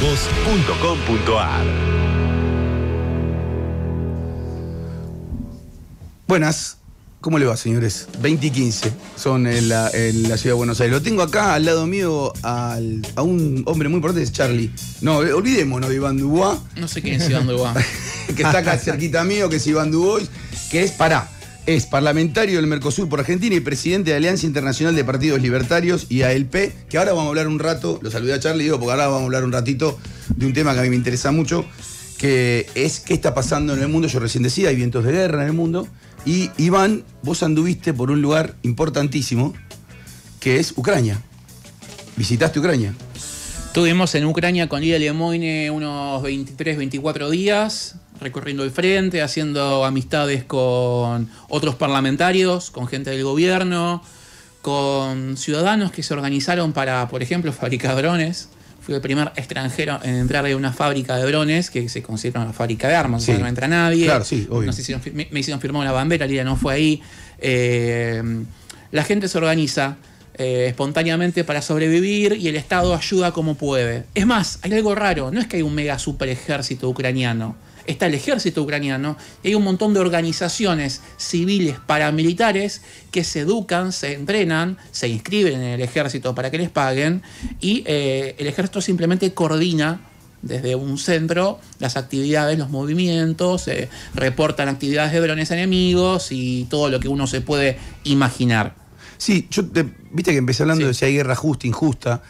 vos.com.ar. Buenas. ¿Cómo le va, señores? 20 y 15 son en la, ciudad de Buenos Aires. Lo tengo acá al lado mío al, a un hombre muy importante, es Charlie. No, eh, olvidémonos de Iván Dubois. No sé quién es Iván Dubois. que está acá cerquita mío, que es Iván Dubois, que es, pará, es parlamentario del Mercosur por Argentina y presidente de Alianza Internacional de Partidos Libertarios y ALP, que ahora vamos a hablar un rato, lo saludé a Charlie, digo, porque ahora vamos a hablar un ratito de un tema que a mí me interesa mucho, que es qué está pasando en el mundo. Yo recién decía, hay vientos de guerra en el mundo. Y Iván, vos anduviste por un lugar importantísimo, que es Ucrania. Visitaste Ucrania. Estuvimos en Ucrania con Lidia Lemoine unos 23, 24 días recorriendo el frente, haciendo amistades con otros parlamentarios, con gente del gobierno, con ciudadanos que se organizaron para, por ejemplo, fabricar drones. Fui el primer extranjero en entrar en una fábrica de drones, que se considera una fábrica de armas, no entra nadie. Claro, sí, me, me, hicieron firmar una bandera, Lira no fue ahí. Eh, la gente se organiza. Eh, espontáneamente para sobrevivir y el Estado ayuda como puede. Es más, hay algo raro, no es que hay un mega super ejército ucraniano está el ejército ucraniano, y hay un montón de organizaciones civiles paramilitares que se educan, se entrenan, se inscriben en el ejército para que les paguen, y eh, el ejército simplemente coordina desde un centro las actividades, los movimientos, eh, reportan actividades de drones enemigos y todo lo que uno se puede imaginar. Sí, yo viste que empecé hablando de si hay guerra justa, injusta.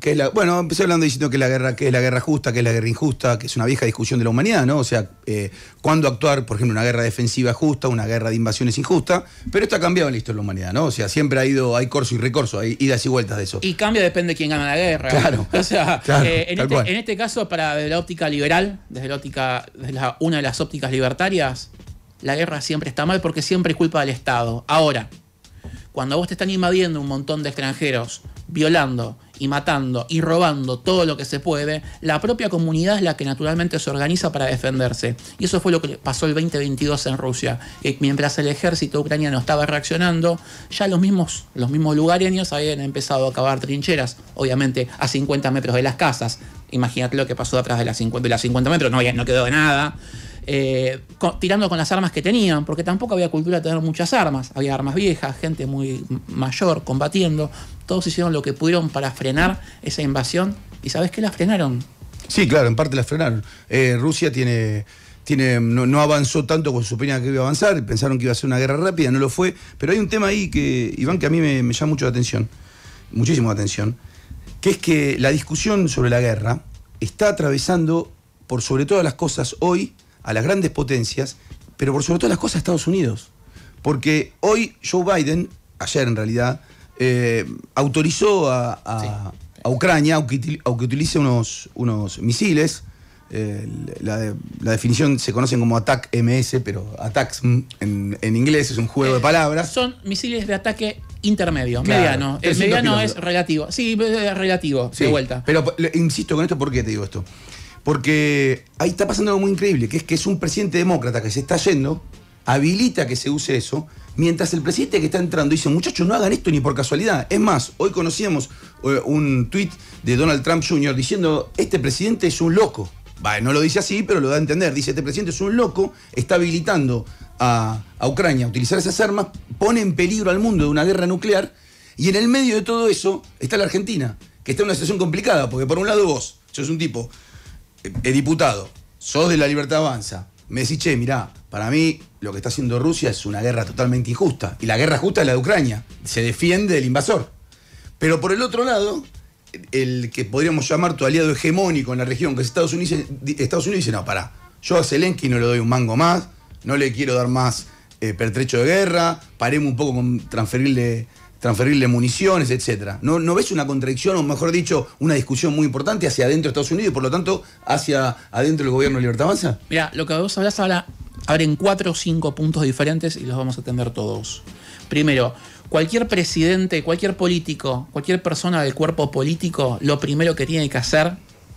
Que bueno, empecé hablando diciendo que la guerra, que es la guerra justa, que es la guerra injusta, que es una vieja discusión de la humanidad, ¿no? O sea, eh, cuándo actuar, por ejemplo, una guerra defensiva justa, una guerra de invasiones injusta, pero esto ha cambiado en la historia de la humanidad, ¿no? O sea, siempre ha ido, hay corso y recorso, hay idas y vueltas de eso. Y cambia depende de quién gana la guerra. Claro. O sea, eh, este, en, este, caso, para la óptica liberal, desde la óptica, una de las ópticas libertarias, la guerra siempre está mal porque siempre es culpa del Estado. Ahora, cuando vos te están invadiendo un montón de extranjeros, violando, y matando y robando todo lo que se puede, la propia comunidad es la que naturalmente se organiza para defenderse. Y eso fue lo que pasó el 2022 en Rusia, mientras el ejército ucraniano estaba reaccionando, ya los mismos, los mismos lugareños habían empezado a cavar trincheras, obviamente a 50 metros de las casas. Imagínate lo que pasó detrás de las 50, 50 metros, no, no quedó de nada. Eh, tirando con las armas que tenían, porque tampoco había cultura de tener muchas armas, había armas viejas, gente muy mayor combatiendo, todos hicieron lo que pudieron para frenar esa invasión y sabes qué? la frenaron. Sí, claro, en parte la frenaron. Eh, Rusia tiene... Tiene, no, avanzó tanto como se suponía que iba a avanzar, pensaron que iba a ser una guerra rápida, no lo fue, pero hay un tema ahí que, Iván, que a mí me, me llama mucho la atención, muchísimo la atención, que es que la discusión sobre la guerra está atravesando, por sobre todas las cosas hoy, a las grandes potencias, pero por sobre todo las cosas de Estados Unidos. Porque hoy Joe Biden, ayer en realidad, eh, autorizó a, a, a, Ucrania, aunque, utilice unos, unos misiles, eh, la, definición se conocen como ATAC MS, pero ATAC en, inglés es un juego de eh, palabras. Son misiles de ataque intermedio, mediano. El mediano es relativo. Sí, relativo, de vuelta. Pero insisto con esto, ¿por qué te digo esto? Porque ahí está pasando algo muy increíble, que es que es un presidente demócrata que se está yendo, habilita que se use eso, mientras el presidente que está entrando dice, muchachos, no hagan esto ni por casualidad. Es más, hoy conocíamos eh, un tuit de Donald Trump Jr. diciendo, este presidente es un loco. Vale, no lo dice así, pero lo da a entender. Dice, este presidente es un loco, está habilitando a, a Ucrania a utilizar esas armas, pone en peligro al mundo de una guerra nuclear, y en el medio de todo eso está la Argentina, que está en una situación complicada, porque por un lado vos sos un tipo eh, diputado, sos de la Libertad Avanza, me decís, che, mirá, para mí lo que está haciendo Rusia es una guerra totalmente injusta. Y la guerra justa es la de Ucrania. Se defiende del invasor. Pero por el otro lado, el que podríamos llamar tu aliado hegemónico en la región, que es Estados Unidos, eh, Estados Unidos dice, no, pará, yo a Zelensky no le doy un mango más, no le quiero dar más eh, pertrecho de guerra, paremos un poco con transferirle transferirle municiones, etcétera. ¿No, ¿No ves una contradicción, o mejor dicho, una discusión muy importante hacia adentro de Estados Unidos y por lo tanto hacia adentro del gobierno de Libertad Avanza? Mira, lo que vos hablas ahora abren cuatro o cinco puntos diferentes y los vamos a atender todos. Primero, cualquier presidente, cualquier político, cualquier persona del cuerpo político, lo primero que tiene que hacer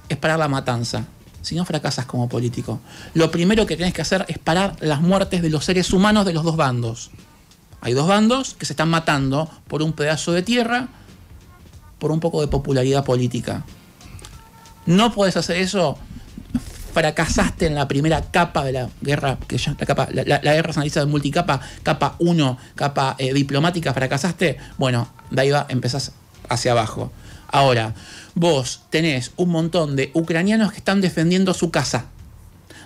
es parar la matanza. Si no fracasas como político, lo primero que tienes que hacer es parar las muertes de los seres humanos de los dos bandos. Hay dos bandos que se están matando por un pedazo de tierra, por un poco de popularidad política. No puedes hacer eso. Fracasaste en la primera capa de la guerra, que ya, la, capa, la, guerra sanitaria de multicapa, capa 1, capa eh, diplomática, fracasaste. Bueno, de ahí va, empezás hacia abajo. Ahora, vos tenés un montón de ucranianos que están defendiendo su casa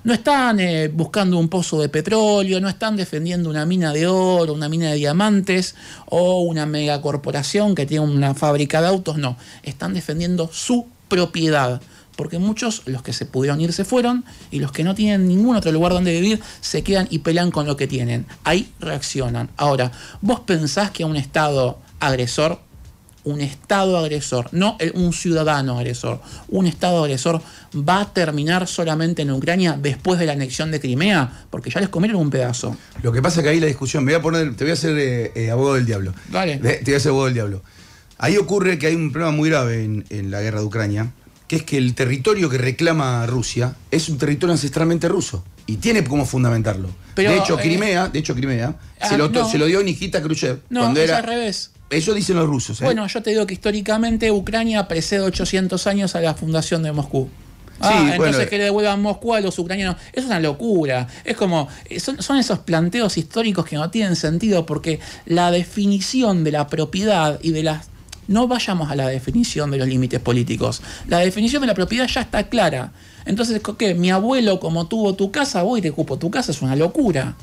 no están eh, buscando un pozo de petróleo, no están defendiendo una mina de oro, una mina de diamantes o una megacorporación que tiene una fábrica de autos, no. Están defendiendo su propiedad. Porque muchos, los que se pudieron ir, se fueron y los que no tienen ningún otro lugar donde vivir, se quedan y pelean con lo que tienen. Ahí reaccionan. Ahora, ¿vos pensás que un Estado agresor un Estado agresor, no un ciudadano agresor, un Estado agresor va a terminar solamente en Ucrania después de la anexión de Crimea, porque ya les comieron un pedazo. Lo que pasa es que ahí la discusión, me voy a poner, te voy a hacer eh, eh, abogado del diablo. vale Te voy a hacer abogado del diablo. Ahí ocurre que hay un problema muy grave en la guerra de Ucrania, que es que el territorio que reclama Rusia es un territorio ancestralmente ruso tiene como fundamentarlo. de hecho, eh, Crimea, de hecho, Crimea, se, lo, ah, dio Nikita Khrushchev. No, cuando era, al revés. Eso dicen los rusos. ¿eh? Bueno, yo te digo que históricamente Ucrania precede 800 años a la fundación de Moscú. Ah, entonces eh. que le devuelvan Moscú a los ucranianos. eso Es una locura. Es como. son, esos planteos históricos que no tienen sentido porque la definición de la propiedad y de las no vayamos a la definición de los límites políticos. La definición de la propiedad ya está clara. Entonces, ¿qué? Mi abuelo, como tuvo tu casa, voy y te ocupo tu casa, es una locura.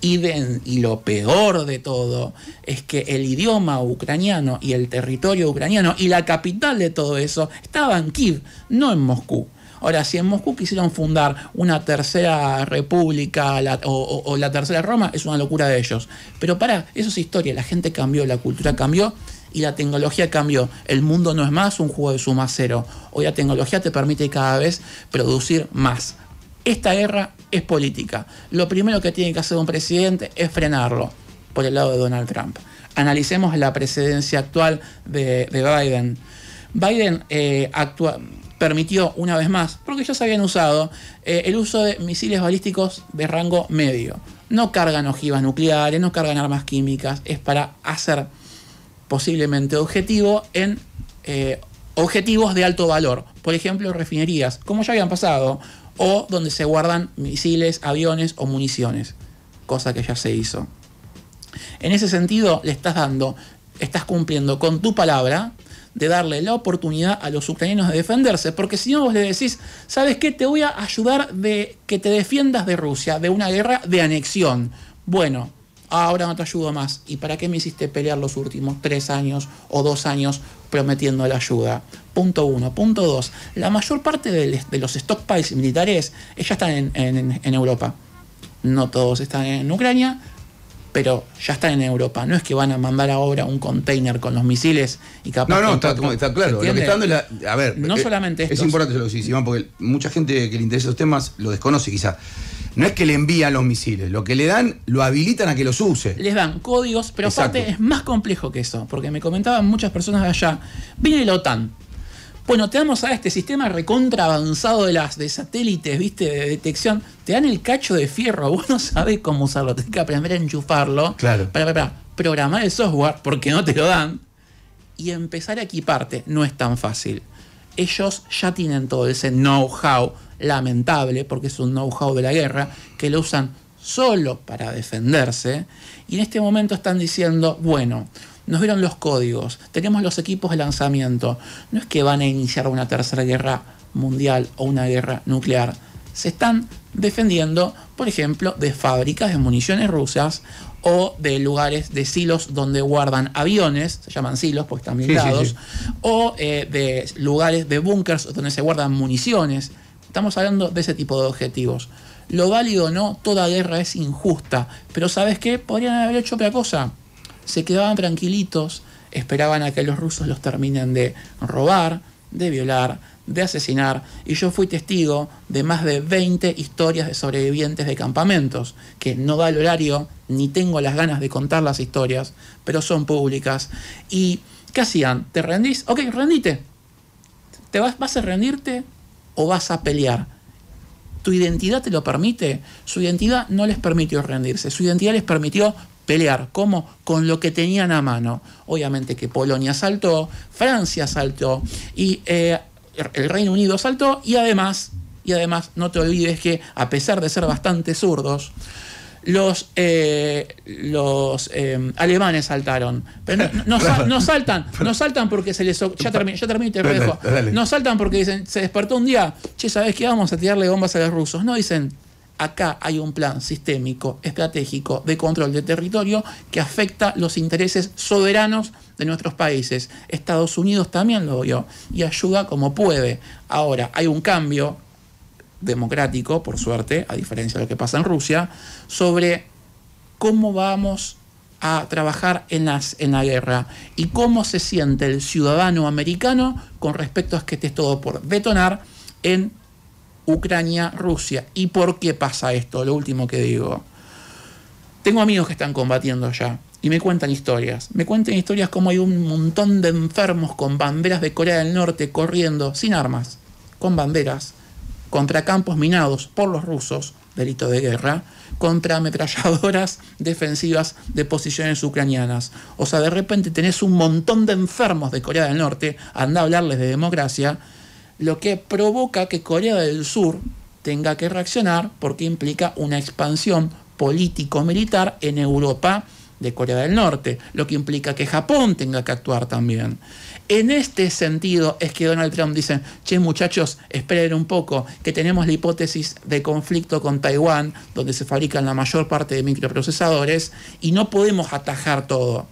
Y, y, lo peor de todo es que el idioma ucraniano y el territorio ucraniano y la capital de todo eso estaba en Kiev, no en Moscú. Ahora, si en Moscú quisieron fundar una tercera república o, o, la tercera Roma, es una locura de ellos. Pero para, eso es historia, la gente cambió, la cultura cambió y la tecnología cambió. El mundo no es más un juego de suma cero. Hoy la tecnología te permite cada vez producir más. Esta guerra es política. Lo primero que tiene que hacer un presidente es frenarlo por el lado de Donald Trump. Analicemos la presidencia actual de, Biden. Biden eh, permitió una vez más, porque ya se habían usado, eh, el uso de misiles balísticos de rango medio. No cargan ojivas nucleares, no cargan armas químicas, es para hacer posiblemente objetivo en eh, objetivos de alto valor, por ejemplo refinerías, como ya habían pasado, o donde se guardan misiles, aviones o municiones, cosa que ya se hizo. En ese sentido, le estás dando, estás cumpliendo con tu palabra de darle la oportunidad a los ucranianos de defenderse, porque si no vos le decís, ¿sabes qué? Te voy a ayudar de que te defiendas de Rusia, de una guerra de anexión. Bueno, ahora no te ayudo más. ¿Y para qué me hiciste pelear los últimos tres años o dos años prometiendo la ayuda? Punto uno. Punto dos. La mayor parte de, los stockpiles militares eh, ya están en, Europa. No todos están en Ucrania, pero ya están en Europa. No es que van a mandar ahora un container con los misiles y capaz. No, no, está, claro. Lo está dando es a ver, no eh, solamente es importante lo que porque mucha gente que le interesa los temas lo desconoce, quizá. No es que le envían los misiles, lo que le dan lo habilitan a que los use. Les dan códigos, pero aparte es más complejo que eso, porque me comentaban muchas personas de allá, viene la OTAN. Bueno, te damos a este sistema recontra avanzado de las satélites, viste, de detección, te dan el cacho de fierro, vos no sabés cómo usarlo, tenés que aprender a enchufarlo. Claro. Para, para, programar el software, porque no te lo dan, y empezar a equiparte, no es tan fácil ellos ya tienen todo ese know-how lamentable, porque es un know-how de la guerra, que lo usan solo para defenderse, y en este momento están diciendo, bueno, nos dieron los códigos, tenemos los equipos de lanzamiento, no es que van a iniciar una tercera guerra mundial o una guerra nuclear, se están defendiendo, por ejemplo, de fábricas de municiones rusas o de lugares de silos donde guardan aviones, se llaman silos porque están blindados, o eh, de lugares de búnkers donde se guardan municiones. Estamos hablando de ese tipo de objetivos. Lo válido o no, toda guerra es injusta. Pero ¿sabes qué? Podrían haber hecho otra cosa. Se quedaban tranquilitos, esperaban a que los rusos los terminen de robar, de violar, de asesinar. Y yo fui testigo de más de 20 historias de sobrevivientes de campamentos, que no da el horario, ni tengo las ganas de contar las historias, pero son públicas. ¿Y qué hacían? ¿Te rendís? Ok, rendite. ¿Te vas, vas a rendirte? o vas a pelear. ¿Tu identidad te lo permite? Su identidad no les permitió rendirse, su identidad les permitió pelear. ¿Cómo? Con lo que tenían a mano. Obviamente que Polonia saltó, Francia saltó y eh, el Reino Unido saltó y además, y además no te olvides que a pesar de ser bastante zurdos, los, eh, los em, alemanes saltaron. Pero no, saltan, no saltan porque se les... Ya termino, ya termino te dejo. No saltan porque dicen, se despertó un día, che, ¿sabes qué? Vamos a tirarle bombas a los rusos. No, dicen, acá hay un plan sistémico, estratégico, de control de territorio que afecta los intereses soberanos de nuestros países. Estados Unidos también lo vio y ayuda como puede. Ahora, hay un cambio democrático, por suerte, a diferencia de lo que pasa en Rusia, sobre cómo vamos a trabajar en, la guerra y cómo se siente el ciudadano americano con respecto a que esté todo por detonar en Ucrania, Rusia. ¿Y por qué pasa esto? Lo último que digo. Tengo amigos que están combatiendo ya y me cuentan historias. Me cuentan historias como hay un montón de enfermos con banderas de Corea del Norte corriendo, sin armas, con banderas, contra campos minados por los rusos, delito de guerra, contra ametralladoras defensivas de posiciones ucranianas. O sea, de repente tenés un montón de enfermos de Corea del Norte, anda a hablarles de democracia, lo que provoca que Corea del Sur tenga que reaccionar porque implica una expansión político-militar en Europa de Corea del Norte, lo que implica que Japón tenga que actuar también. En este sentido es que Donald Trump dice, che muchachos, esperen un poco, que tenemos la hipótesis de conflicto con Taiwán, donde se fabrican la mayor parte de microprocesadores, y no podemos atajar todo.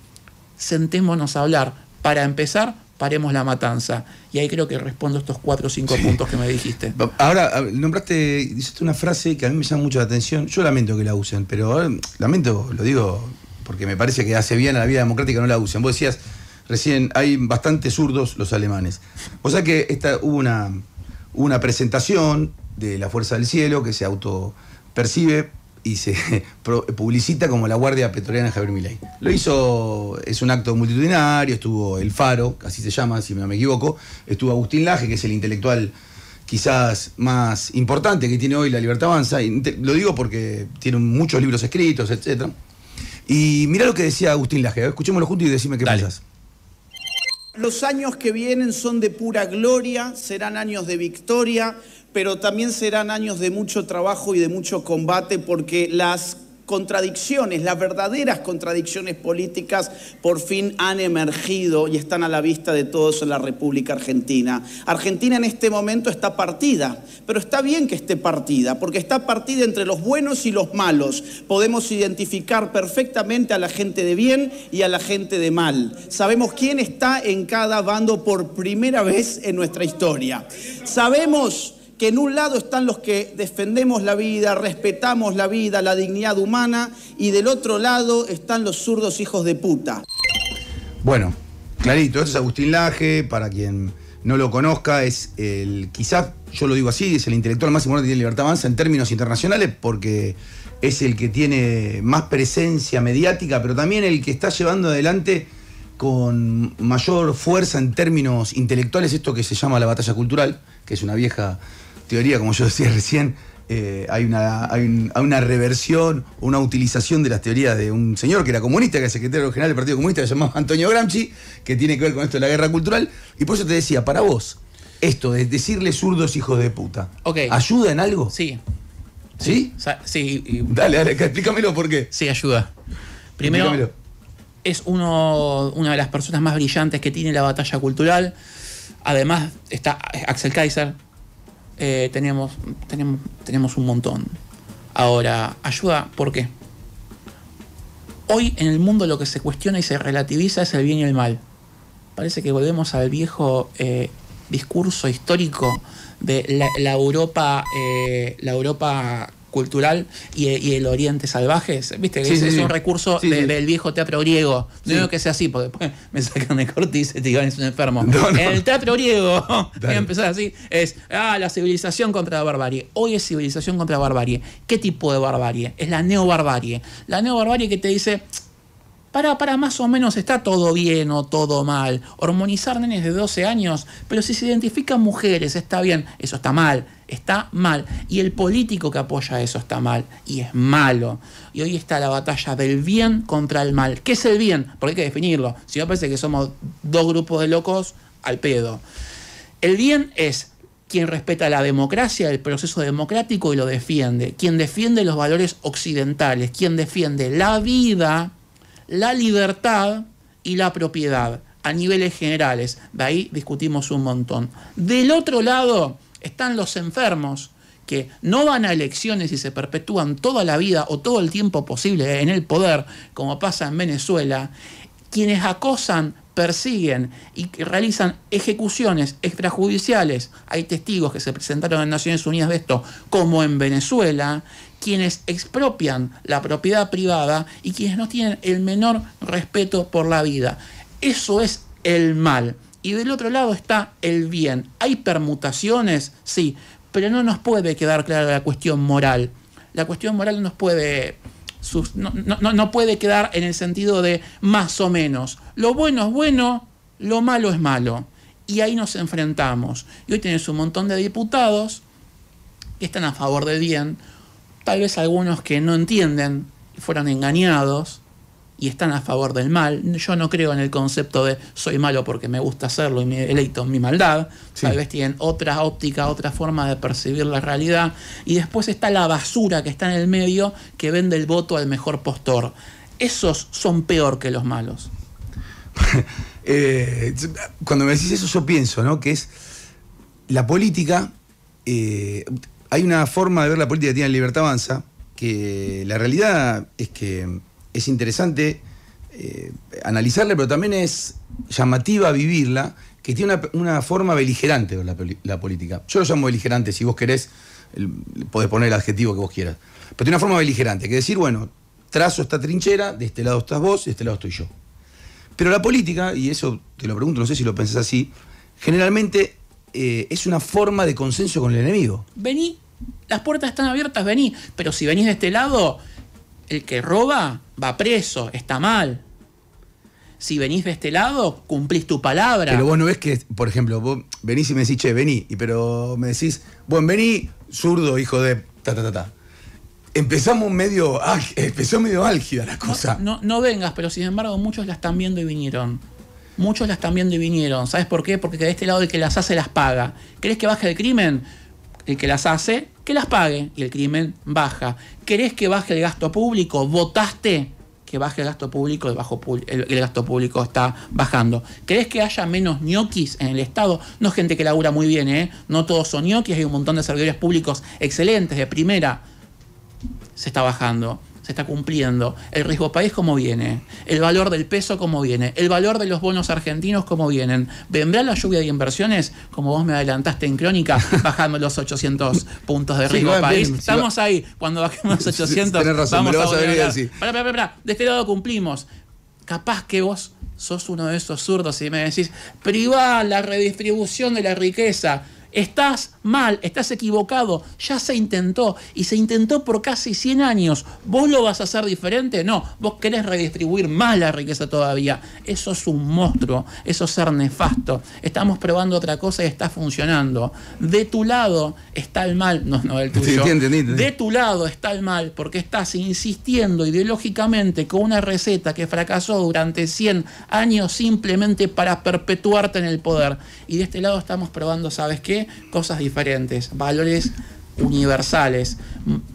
Sentémonos a hablar. Para empezar, paremos la matanza. Y ahí creo que respondo estos cuatro o cinco puntos que me dijiste. Ahora, nombraste, dijiste una frase que a mí me llama mucho la atención. Yo lamento que la usen, pero eh, lamento, lo digo porque me parece que hace bien a la vida democrática no la usen. Vos decías, recién hay bastantes zurdos los alemanes. O sea que esta, hubo una, una presentación de la Fuerza del Cielo que se autopercibe y se publicita como la Guardia de Javier Milei. Lo hizo, es un acto multitudinario, estuvo El Faro, así se llama, si no me equivoco, estuvo Agustín Laje, que es el intelectual quizás más importante que tiene hoy la Libertad Avanza, y lo digo porque tiene muchos libros escritos, etc. Y mira lo que decía Agustín Laje, escuchémoslo juntos y decime qué piensas. Los años que vienen son de pura gloria, serán años de victoria, pero también serán años de mucho trabajo y de mucho combate porque las contradicciones, las verdaderas contradicciones políticas por fin han emergido y están a la vista de todos en la República Argentina. Argentina en este momento está partida, pero está bien que esté partida, porque está partida entre los buenos y los malos. Podemos identificar perfectamente a la gente de bien y a la gente de mal. Sabemos quién está en cada bando por primera vez en nuestra historia. Sabemos que en un lado están los que defendemos la vida, respetamos la vida, la dignidad humana, y del otro lado están los zurdos hijos de puta. Bueno, clarito, es Agustín Laje, para quien no lo conozca, es el, quizás yo lo digo así, es el intelectual más importante de Libertad Avanza en términos internacionales, porque es el que tiene más presencia mediática, pero también el que está llevando adelante con mayor fuerza en términos intelectuales esto que se llama la batalla cultural, que es una vieja teoría, como yo decía recién, eh, hay, una, hay, un, una reversión, una utilización de las teorías de un señor que era comunista, que es secretario general del Partido Comunista, que se llamaba Antonio Gramsci, que tiene que ver con esto de la guerra cultural. Y por eso te decía, para vos, esto de decirle zurdos hijos de puta, ¿ayuda en algo? Sí. ¿Sí? Sí. Dale, dale, explícamelo por qué. Sí, ayuda. Primero, es uno, una de las personas más brillantes que tiene la batalla cultural. Además, está Axel Kaiser, eh, tenemos tenemos un montón. Ahora, ayuda, ¿por qué? Hoy en el mundo lo que se cuestiona y se relativiza es el bien y el mal. Parece que volvemos al viejo eh, discurso histórico de la, Europa, la Europa eh, cultural y, el Oriente salvaje... ¿Viste? es, un recurso del viejo teatro griego. No digo que sea así, porque después me sacan de corte y te digan es un enfermo. el teatro griego, empezar así, es ah, la civilización contra la barbarie. Hoy es civilización contra la barbarie. ¿Qué tipo de barbarie? Es la neobarbarie. La neobarbarie que te dice para, más o menos está todo bien o todo mal. Hormonizar nenes de 12 años, pero si se identifican mujeres, está bien, eso está mal, está mal. Y el político que apoya eso está mal, y es malo. Y hoy está la batalla del bien contra el mal. ¿Qué es el bien? Porque hay que definirlo. Si no parece que somos dos grupos de locos, al pedo. El bien es quien respeta la democracia, el proceso democrático y lo defiende, quien defiende los valores occidentales, quien defiende la vida la libertad y la propiedad a niveles generales. De ahí discutimos un montón. Del otro lado están los enfermos que no van a elecciones y se perpetúan toda la vida o todo el tiempo posible en el poder, como pasa en Venezuela, quienes acosan, persiguen y realizan ejecuciones extrajudiciales, hay testigos que se presentaron en Naciones Unidas de esto, como en Venezuela, quienes expropian la propiedad privada y quienes no tienen el menor respeto por la vida. Eso es el mal. Y del otro lado está el bien. ¿Hay permutaciones? Sí, pero no nos puede quedar clara la cuestión moral. La cuestión moral No, no puede quedar en el sentido de más o menos. Lo bueno es bueno, lo malo es malo. Y ahí nos enfrentamos. Y hoy tenés un montón de diputados que están a favor del bien, Tal vez algunos que no entienden fueron engañados y están a favor del mal. Yo no creo en el concepto de soy malo porque me gusta hacerlo y me eleito mi maldad. Tal vez tienen otra óptica, otra forma de percibir la realidad. Y después está la basura que está en el medio que vende el voto al mejor postor. Esos son peor que los malos. Eh, cuando me decís eso yo pienso, ¿no? Que es la política... Eh, hay una forma de ver la política que tiene Libertad Avanza, que la realidad es que es interesante eh, analizarla, pero también es llamativa vivirla, que tiene una, forma beligerante la, la, política. Yo lo llamo beligerante, si vos querés, podés poner el adjetivo que vos quieras. Pero tiene una forma beligerante, que decir, bueno, trazo esta trinchera, de este lado estás vos, de este lado estoy yo. Pero la política, y eso te lo pregunto, no sé si lo pensás así, generalmente eh, es una forma de consenso con el enemigo. Vení, las puertas están abiertas, vení. Pero si venís de este lado, el que roba va preso, está mal. Si venís de este lado, cumplís tu palabra. Pero vos no ves que, por ejemplo, vos venís y me decís, che, vení, y pero me decís, bueno, vení, zurdo, hijo de ta ta ta Empezamos medio, empezó medio álgida la cosa. no vengas, pero sin embargo muchos la están viendo y vinieron muchos las también divinieron ¿Sabes por qué? Porque de este lado el que las hace las paga. ¿Crees que baje el crimen? El que las hace, que las pague y el crimen baja. ¿Crees que baje el gasto público? ¿Votaste? que baje el gasto público, el, gasto público está bajando. ¿Crees que haya menos ñoquis en el Estado? No gente que labura muy bien, ¿eh? No todos son ñoquis, hay un montón de servidores públicos excelentes, de primera. Se está bajando se está cumpliendo, el riesgo país como viene, el valor del peso como viene, el valor de los bonos argentinos como vienen, vendrá la lluvia de inversiones, como vos me adelantaste en crónica, bajando los 800 puntos de riesgo país. Estamos ahí, cuando bajemos 800, razón, de este lado cumplimos. Capaz que vos sos uno de esos zurdos y me decís, privá la redistribución de la riqueza Estás mal, estás equivocado, ya se intentó y se intentó por casi 100 años. ¿Vos lo vas a hacer diferente? No, vos querés redistribuir más la riqueza todavía. Eso es un monstruo, eso es ser nefasto. Estamos probando otra cosa y está funcionando. De tu lado está el mal, no, no el tuyo. De tu lado está el mal porque estás insistiendo ideológicamente con una receta que fracasó durante 100 años simplemente para perpetuarte en el poder. Y de este lado estamos probando, ¿sabes qué? cosas diferentes, valores universales.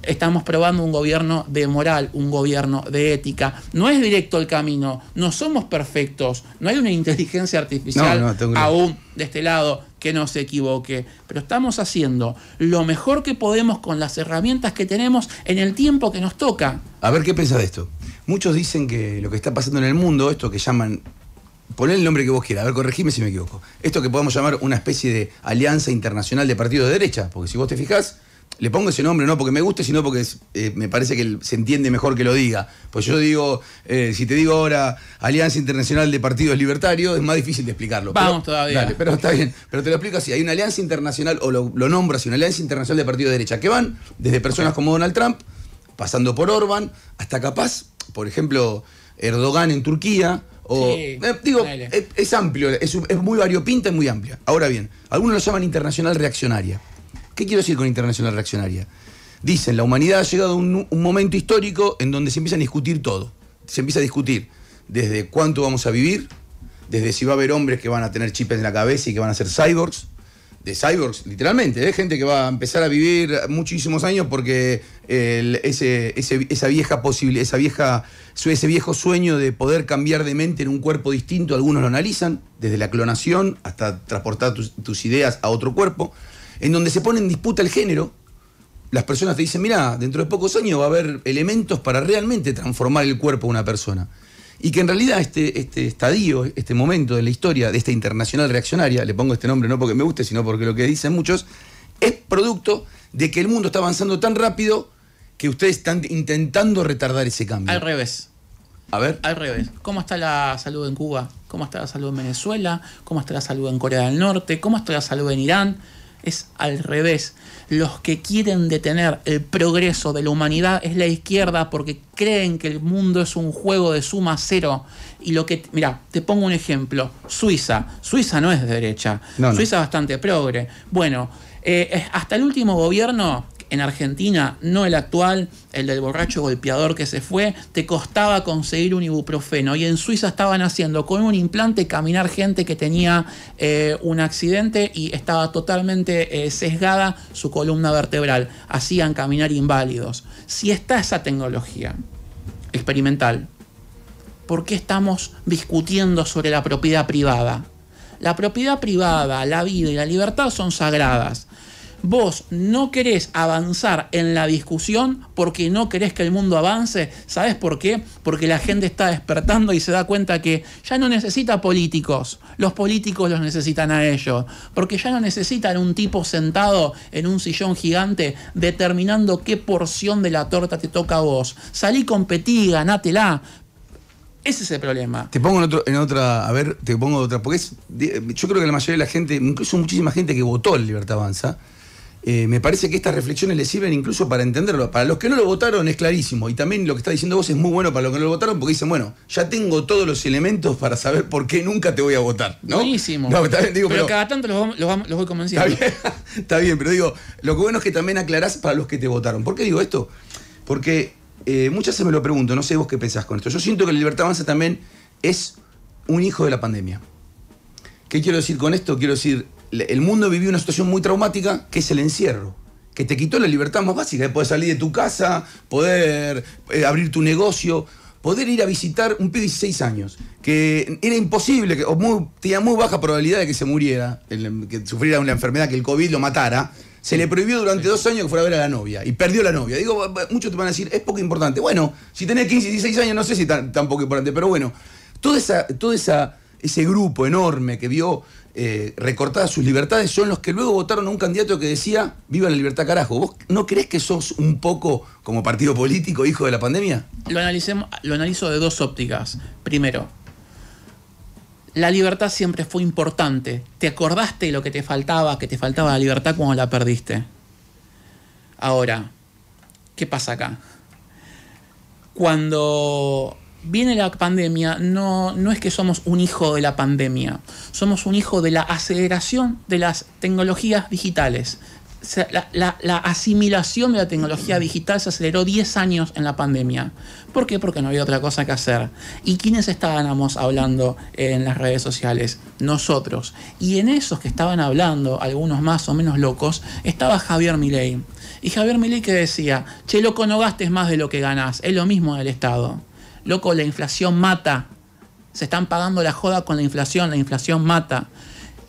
Estamos probando un gobierno de moral, un gobierno de ética. No es directo el camino, no somos perfectos, no hay una inteligencia artificial aún de este lado que no se equivoque, pero estamos haciendo lo mejor que podemos con las herramientas que tenemos en el tiempo que nos toca. A ver qué piensa de esto. Muchos dicen que lo que está pasando en el mundo, esto que llaman Ponle el nombre que vos quieras, a ver, corregime si me equivoco. Esto que podemos llamar una especie de alianza internacional de partidos de derecha, porque si vos te fijás, le pongo ese nombre no porque me guste, sino porque eh, me parece que se entiende mejor que lo diga. Pues yo digo, eh, si te digo ahora Alianza Internacional de Partidos Libertarios, es más difícil de explicarlo. Vamos pero, todavía. pero está bien. Pero te lo explico así. Hay una alianza internacional, o lo, nombras nombro una alianza internacional de partidos de derecha, que van desde personas como Donald Trump, pasando por Orban, hasta capaz, por ejemplo, Erdogan en Turquía, eh, digo, es, amplio, es, muy variopinta y muy amplia. Ahora bien, algunos lo llaman internacional reaccionaria. ¿Qué quiero decir con internacional reaccionaria? Dicen, la humanidad ha llegado a un, un momento histórico en donde se empieza a discutir todo. Se empieza a discutir desde cuánto vamos a vivir, desde si va a haber hombres que van a tener chips en la cabeza y que van a ser cyborgs, de cyborgs, literalmente, ¿eh? gente que va a empezar a vivir muchísimos años porque ese, esa vieja esa vieja, ese viejo sueño de poder cambiar de mente en un cuerpo distinto, algunos lo analizan, desde la clonación hasta transportar tus, tus ideas a otro cuerpo, en donde se pone en disputa el género. Las personas te dicen, mira, dentro de pocos años va a haber elementos para realmente transformar el cuerpo de una persona y que en realidad este, este estadio, este momento de la historia de esta internacional reaccionaria, le pongo este nombre no porque me guste, sino porque lo que dicen muchos, es producto de que el mundo está avanzando tan rápido que ustedes están intentando retardar ese cambio. Al revés. A ver. Al revés. ¿Cómo está la salud en Cuba? ¿Cómo está la salud en Venezuela? ¿Cómo está la salud en Corea del Norte? ¿Cómo está la salud en Irán? Es al revés los que quieren detener el progreso de la humanidad es la izquierda porque creen que el mundo es un juego de suma cero. Y lo que, mira, te pongo un ejemplo, Suiza. Suiza no es derecha, Suiza es bastante progre. Bueno, eh, hasta el último gobierno en Argentina, no el actual, el del borracho golpeador que se fue, te costaba conseguir un ibuprofeno. Y en Suiza estaban haciendo con un implante caminar gente que tenía eh, un accidente y estaba totalmente eh, sesgada su columna vertebral. Hacían caminar inválidos. Si está esa tecnología experimental, ¿por qué estamos discutiendo sobre la propiedad privada? La propiedad privada, la vida y la libertad son sagradas vos no querés avanzar en la discusión porque no querés que el mundo avance, ¿sabes por qué? Porque la gente está despertando y se da cuenta que ya no necesita políticos, los políticos los necesitan a ellos, porque ya no necesitan un tipo sentado en un sillón gigante determinando qué porción de la torta te toca a vos. Salí, competí, ganátela, ese es el problema. Te pongo en, otra, a ver, te pongo otra, porque yo creo que la mayoría de la gente, incluso muchísima gente que votó en Libertad Avanza, eh, me parece que estas reflexiones le sirven incluso para entenderlo. Para los que no lo votaron es clarísimo. Y también lo que está diciendo vos es muy bueno para los que no lo votaron porque dicen, bueno, ya tengo todos los elementos para saber por qué nunca te voy a votar. Buenísimo. pero, cada tanto los, voy convenciendo. Está bien, pero digo, lo que bueno es que también aclarás para los que te votaron. ¿Por qué digo esto? Porque eh, muchas veces me lo pregunto, no sé vos qué pensás con esto. Yo siento que la libertad avanza también es un hijo de la pandemia. ¿Qué quiero decir con esto? Quiero decir, el mundo vivió una situación muy traumática que es el encierro, que te quitó la libertad más básica de poder salir de tu casa, poder eh, abrir tu negocio, poder ir a visitar un pibe de 16 años, que era imposible, que, o tenía muy baja probabilidad de que se muriera, que sufriera una enfermedad, que el COVID lo matara. Se le prohibió durante dos años que fuera a ver a la novia y perdió la novia. Digo, muchos te van a decir, es poco importante. Bueno, si tenés 15, 16 años, no sé si tan, tan poco importante, pero bueno, todo, esa, esa, ese grupo enorme que vio eh, recortadas sus libertades son los que luego votaron a un candidato que decía, viva la libertad carajo. ¿Vos no crees que sos un poco como partido político, hijo de la pandemia? Lo, lo analizo de dos ópticas. Primero, la libertad siempre fue importante. Te acordaste de lo que te faltaba, que te faltaba la libertad cuando la perdiste. Ahora, ¿qué pasa acá? Cuando viene la pandemia, no, es que somos un hijo de la pandemia, somos un hijo de la aceleración de las tecnologías digitales. La, asimilación de la tecnología digital se aceleró 10 años en la pandemia. ¿Por qué? Porque no había otra cosa que hacer. ¿Y quiénes estábamos hablando en las redes sociales? Nosotros. Y en esos que estaban hablando, algunos más o menos locos, estaba Javier Milei. Y Javier Milei que decía, che loco, no gastes más de lo que ganás, es lo mismo del Estado loco, la inflación mata, se están pagando la joda con la inflación, la inflación mata.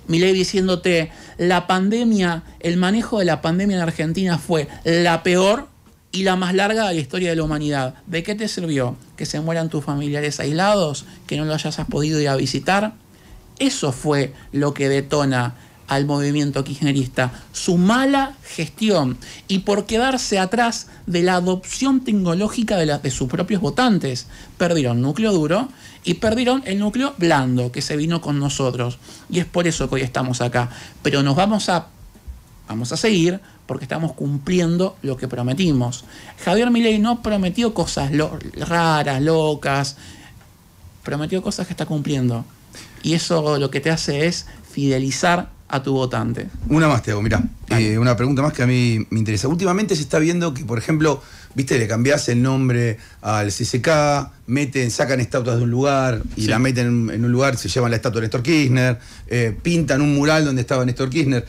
Milei diciéndote, la pandemia, el manejo de la pandemia en Argentina fue la peor y la más larga de la historia de la humanidad. ¿De qué te sirvió? ¿Que se mueran tus familiares aislados? ¿Que no lo hayas podido ir a visitar? Eso fue lo que detona al movimiento kirchnerista, su mala gestión y por quedarse atrás de la adopción tecnológica de, las de sus propios votantes. Perdieron núcleo duro y perdieron el núcleo blando que se vino con nosotros. Y es por eso que hoy estamos acá. Pero nos vamos a, vamos a seguir porque estamos cumpliendo lo que prometimos. Javier Milei no prometió cosas raras, locas, prometió cosas que está cumpliendo. Y eso lo que te hace es fidelizar a tu votante. Una más te hago, mirá. Eh, una pregunta más que a mí me interesa. Últimamente se está viendo que, por ejemplo, viste, le cambiás el nombre al CCK, meten, sacan estatuas de un lugar y la meten en un lugar, se llevan la estatua de Néstor Kirchner, eh, pintan un mural donde estaba Néstor Kirchner.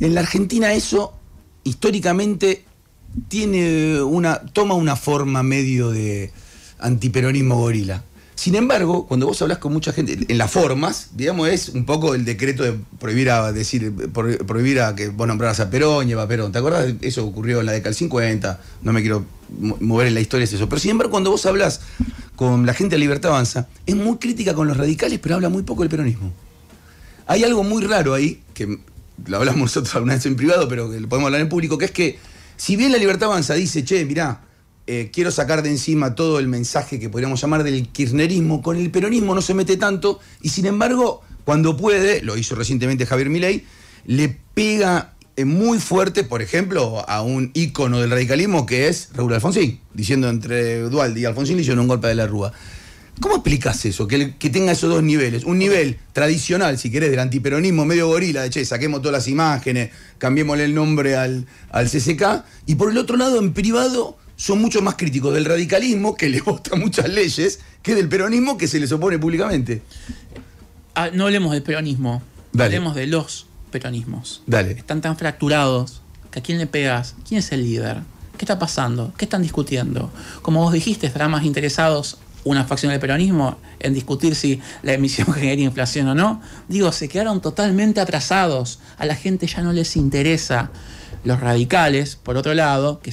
En la Argentina eso, históricamente, tiene una, toma una forma medio de antiperonismo gorila. Sin embargo, cuando vos hablas con mucha gente, en las formas, digamos, es un poco el decreto de prohibir a decir, prohibir a que vos nombraras a Perón, lleva a Perón. ¿Te acordás? Eso ocurrió en la década del 50, no me quiero mover en la historia, es eso. Pero sin embargo, cuando vos hablas con la gente de Libertad Avanza, es muy crítica con los radicales, pero habla muy poco del peronismo. Hay algo muy raro ahí, que lo hablamos nosotros alguna vez en privado, pero que lo podemos hablar en público, que es que si bien la Libertad Avanza dice, che, mirá, eh, quiero sacar de encima todo el mensaje que podríamos llamar del kirchnerismo, con el peronismo no se mete tanto, y sin embargo, cuando puede, lo hizo recientemente Javier Milei, le pega eh, muy fuerte, por ejemplo, a un ícono del radicalismo que es Raúl Alfonsín, diciendo entre Dualdi y Alfonsín le hicieron un golpe de la rúa. ¿Cómo explicas eso? Que, tenga esos dos niveles. Un nivel tradicional, si querés, del antiperonismo medio gorila, de che, saquemos todas las imágenes, cambiémosle el nombre al CCK. Y por el otro lado, en privado, son mucho más críticos del radicalismo, que le vota muchas leyes, que del peronismo, que se les opone públicamente. Ah, no hablemos del peronismo, hablemos de los peronismos. Están tan fracturados que a quién le pegas, quién es el líder, qué está pasando, qué están discutiendo. Como vos dijiste, estarán más interesados una facción del peronismo en discutir si la emisión genera inflación o no. Digo, se quedaron totalmente atrasados. A la gente ya no les interesa. Los radicales, por otro lado, que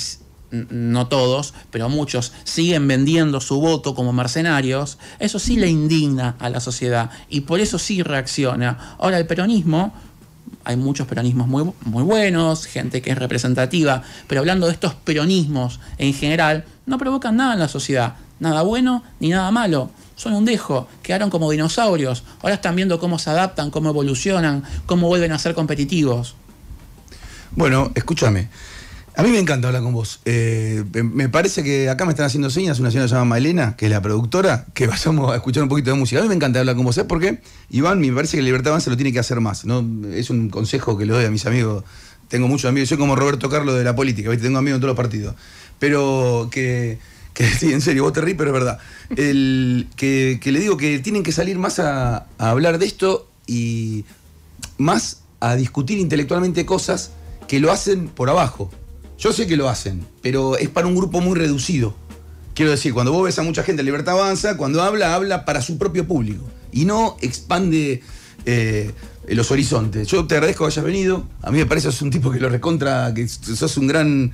no todos, pero muchos, siguen vendiendo su voto como mercenarios, eso sí le indigna a la sociedad y por eso sí reacciona. Ahora, el peronismo, hay muchos peronismos muy, muy buenos, gente que es representativa, pero hablando de estos peronismos en general, no provocan nada en la sociedad, nada bueno ni nada malo son un dejo, quedaron como dinosaurios. Ahora están viendo cómo se adaptan, cómo evolucionan, cómo vuelven a ser competitivos. Bueno, escúchame. A mí me encanta hablar con vos. Eh, em, me parece que acá me están haciendo señas una señora llama Maelena, que es la productora, que vayamos a escuchar un poquito de música. A mí me encanta hablar con vos. ¿Sabes por qué? Iván, me parece que Libertad Avanza lo tiene que hacer más. ¿no? Es un consejo que le doy a mis amigos. Tengo muchos amigos. Soy como Roberto Carlos de la política, Tengo amigos en todos los partidos. Pero que sí, en serio, vos te ríes pero es verdad. que, le digo que tienen que salir más a, a, hablar de esto y más a discutir intelectualmente cosas que lo hacen por abajo. Yo sé que lo hacen, pero es para un grupo muy reducido. Quiero decir, cuando vos ves a mucha gente en Libertad Avanza, cuando habla, habla para su propio público y no expande eh, los horizontes. Yo te agradezco que hayas venido. A mí me parece que sos un tipo que lo recontra, que sos un gran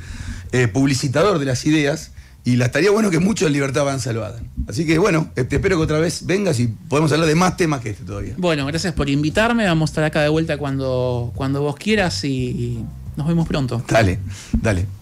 eh, publicitador de las ideas. Y la estaría bueno que muchos de Libertad Avanza lo hagan. Así que bueno, eh, te espero que otra vez vengas y podemos hablar de más temas que este todavía. Bueno, gracias por invitarme. Vamos a estar acá de vuelta cuando, cuando vos quieras y, nos vemos pronto. Dale, dale.